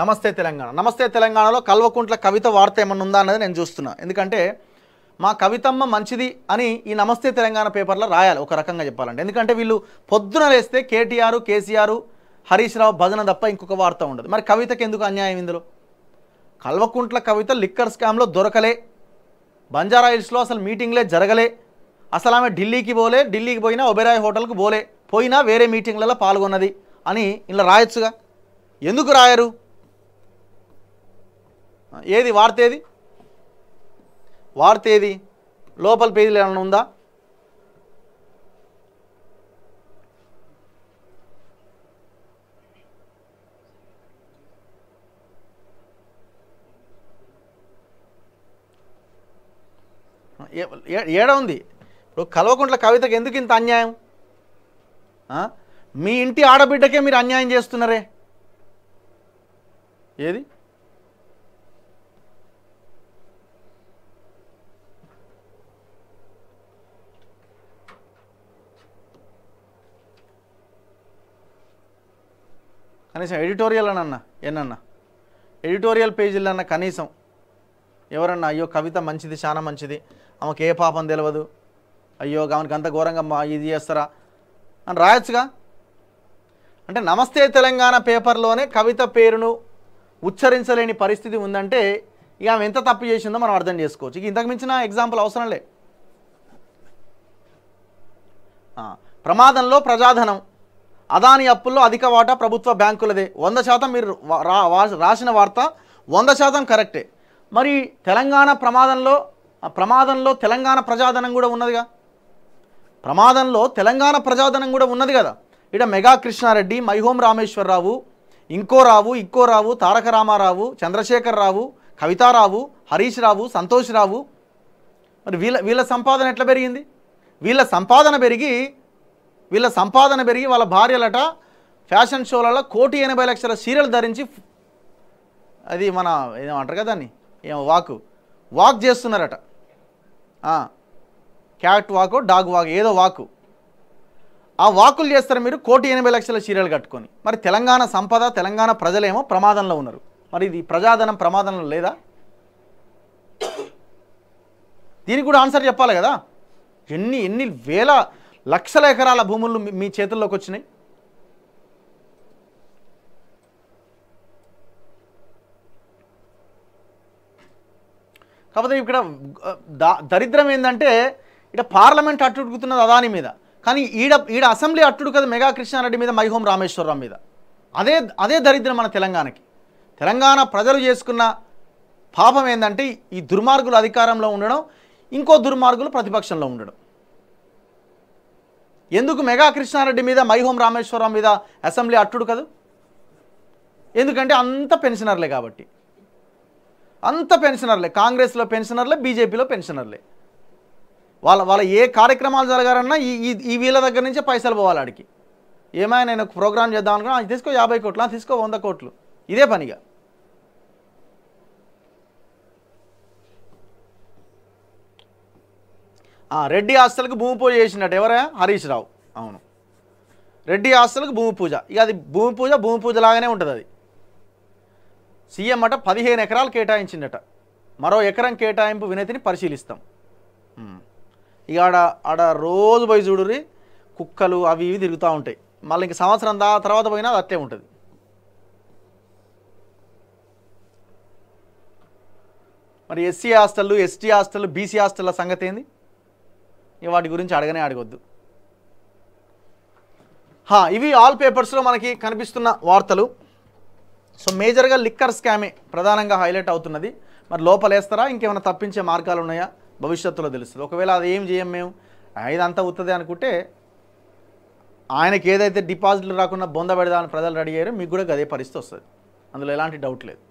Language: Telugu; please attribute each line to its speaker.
Speaker 1: నమస్తే తెలంగాణ నమస్తే తెలంగాణలో కల్వకుంట్ల కవిత వార్త ఏమన్నా ఉందా అన్నది నేను చూస్తున్నా ఎందుకంటే మా కవితమ్మ మంచిది అని ఈ నమస్తే తెలంగాణ పేపర్లో రాయాలి ఒక రకంగా చెప్పాలంటే ఎందుకంటే వీళ్ళు పొద్దున లేస్తే కేటీఆర్ కేసీఆర్ హరీష్ రావు భజన తప్ప ఇంకొక వార్త ఉండదు మరి కవితకి ఎందుకు అన్యాయం ఇందులో కల్వకుంట్ల కవిత లిక్కర్ స్కామ్లో దొరకలే బంజారా హిల్స్లో అసలు మీటింగ్లే జరగలే అసలు ఆమె ఢిల్లీకి పోలే ఢిల్లీకి పోయినా ఒబెరాయ్ హోటల్కు పోలే పోయినా వేరే మీటింగ్లలో పాల్గొన్నది అని ఇలా రాయొచ్చుగా ఎందుకు రాయరు ఏది వార్తేది వార్తేది లోపల పేజీలు ఏమైనా ఉందా ఏడ ఉంది ఇప్పుడు కల్వకుంట్ల కవితకి ఎందుకు ఇంత అన్యాయం మీ ఇంటి ఆడబిడ్డకే మీరు అన్యాయం చేస్తున్నారే ఏది కనీసం ఎడిటోరియల్ అని అన్న ఏనన్నా ఎడిటోరియల్ అన్న కనీసం ఎవరన్నా అయ్యో కవిత మంచిది చాలా మంచిది ఆమెకి ఏ పాపం తెలియదు అయ్యో ఆమెకి అంత ఘోరంగా ఇది చేస్తారా అని రాయొచ్చుగా అంటే నమస్తే తెలంగాణ పేపర్లోనే కవిత పేరును ఉచ్చరించలేని పరిస్థితి ఉందంటే ఇక ఆమె ఎంత తప్పు చేసిందో మనం అర్థం చేసుకోవచ్చు ఇక ఇంతకు మించిన ఎగ్జాంపుల్ అవసరం లే ప్రమాదంలో ప్రజాధనం అదాని అప్పుల్లో అధిక వాటా ప్రభుత్వ బ్యాంకులదే వంద శాతం మీరు రాసిన వార్త వంద శాతం కరెక్టే మరి తెలంగాణ ప్రమాదంలో ప్రమాదంలో తెలంగాణ ప్రజాధనం కూడా ఉన్నదిగా ప్రమాదంలో తెలంగాణ ప్రజాధనం కూడా ఉన్నది కదా ఇట మెగా కృష్ణారెడ్డి మైహోం రామేశ్వరరావు ఇంకో రావు ఇంకో రావు తారక రామారావు చంద్రశేఖర్ రావు కవితారావు హరీష్ రావు సంతోష్ రావు మరి వీళ్ళ వీళ్ళ సంపాదన ఎట్లా పెరిగింది వీళ్ళ సంపాదన పెరిగి వీళ్ళ సంపాదన పెరిగి వాళ్ళ భార్యలట ఫ్యాషన్ షోలలో కోటి ఎనభై లక్షల సీరియల్ ధరించి అది మన ఏమంటారు కదా దాన్ని ఏమో వాక్ వాక్ చేస్తున్నారట క్యాట్ వాకు డాగ్ వాక్ ఏదో వాకు ఆ వాకులు చేస్తారు మీరు కోటి ఎనభై లక్షల సీరియల్ కట్టుకొని మరి తెలంగాణ సంపద తెలంగాణ ప్రజలేమో ప్రమాదంలో ఉన్నారు మరి ఇది ప్రజాధనం ప్రమాదంలో లేదా దీనికి కూడా ఆన్సర్ చెప్పాలి కదా ఎన్ని ఎన్ని వేల లక్షల ఎకరాల భూములు మీ చేతుల్లోకి వచ్చినాయి కాకపోతే ఇక్కడ దరిద్రం ఏంటంటే ఇక్కడ పార్లమెంట్ అట్టుడుకుతున్నది అదాని మీద కానీ ఈడ ఈడ అసెంబ్లీ అట్టుడుకది మెగా కృష్ణారెడ్డి మీద మైహోం రామేశ్వరరావు మీద అదే అదే దరిద్రం మన తెలంగాణకి తెలంగాణ ప్రజలు చేసుకున్న పాపం ఏంటంటే ఈ దుర్మార్గులు అధికారంలో ఉండడం ఇంకో దుర్మార్గులు ప్రతిపక్షంలో ఉండడం ఎందుకు మెగా కృష్ణారెడ్డి మీద మైహోం రామేశ్వరం మీద అసెంబ్లీ అట్టుడు కదా ఎందుకంటే అంత పెన్షనర్లే కాబట్టి అంత పెన్షనర్లే కాంగ్రెస్లో పెన్షనర్లే బీజేపీలో పెన్షనర్లే వాళ్ళ వాళ్ళ ఏ కార్యక్రమాలు జరగాలన్నా ఈ ఈ వీళ్ళ దగ్గర నుంచే పైసలు పోవాలి ఆడికి ఏమైనా నేను ప్రోగ్రామ్ చేద్దాం అనుకున్నా తీసుకో యాభై కోట్లు తీసుకో వంద కోట్లు ఇదే పనిగా రెడ్డి ఆస్తులకు భూమి పూజ చేసినట్టు ఎవరా హరీష్ రావు అవును రెడ్డి ఆస్తులకు భూమి పూజ ఇక అది భూమి పూజ భూమి పూజ లాగానే ఉంటుంది అది సీఎం అట పదిహేను ఎకరాలు కేటాయించిందట మరో ఎకరం కేటాయింపు వినతిని పరిశీలిస్తాం ఇక ఆడ ఆడ రోజు పోయి చూడురి కుక్కలు అవి ఇవి తిరుగుతూ ఉంటాయి మళ్ళీ ఇంక సంవత్సరం దా తర్వాత పోయినా అది అట్టే ఉంటుంది మరి SC hostel ST hostel BC హాస్టల్ల సంగతి ఏంది వాటి గురించి అడగనే అడగొద్దు ఇవి ఆల్ పేపర్స్లో మనకి కనిపిస్తున్న వార్తలు సో మేజర్గా లిక్కర్ స్కామే ప్రధానంగా హైలైట్ అవుతున్నది మరి లోపలేస్తారా ఇంకేమైనా తప్పించే మార్గాలు ఉన్నాయా భవిష్యత్తులో తెలుస్తుంది ఒకవేళ అది ఏం చేయం మేము ఇదంతా అవుతుంది అనుకుంటే ఆయనకి ఏదైతే డిపాజిట్లు రాకుండా బొంద పెడదామని ప్రజలు రెడీ అయ్యారో మీకు కూడా అదే పరిస్థితి వస్తుంది అందులో ఎలాంటి డౌట్ లేదు